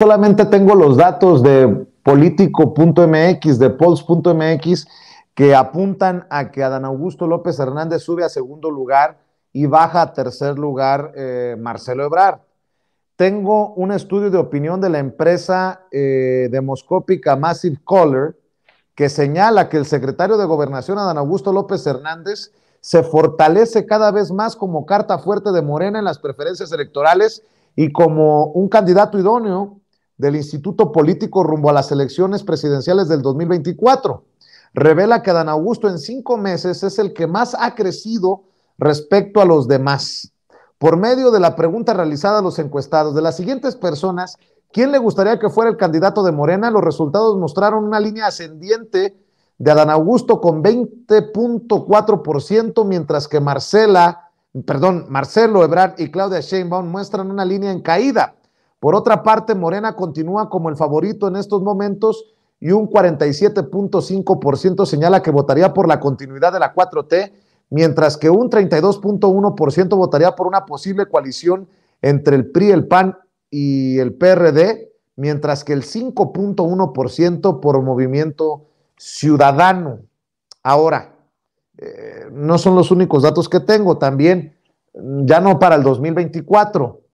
solamente tengo los datos de político.mx, de polls.mx, que apuntan a que Adán Augusto López Hernández sube a segundo lugar y baja a tercer lugar eh, Marcelo Ebrard. Tengo un estudio de opinión de la empresa eh, demoscópica Massive Color, que señala que el secretario de Gobernación, Adán Augusto López Hernández, se fortalece cada vez más como carta fuerte de Morena en las preferencias electorales y como un candidato idóneo del Instituto Político rumbo a las elecciones presidenciales del 2024 revela que Dan Augusto en cinco meses es el que más ha crecido respecto a los demás. Por medio de la pregunta realizada a los encuestados de las siguientes personas, ¿quién le gustaría que fuera el candidato de Morena? Los resultados mostraron una línea ascendiente de Adán Augusto con 20.4%, mientras que Marcela, perdón, Marcelo Ebrard y Claudia Sheinbaum muestran una línea en caída. Por otra parte, Morena continúa como el favorito en estos momentos y un 47.5% señala que votaría por la continuidad de la 4T, mientras que un 32.1% votaría por una posible coalición entre el PRI, el PAN y el PRD, mientras que el 5.1% por movimiento ciudadano. Ahora, eh, no son los únicos datos que tengo, también ya no para el 2024,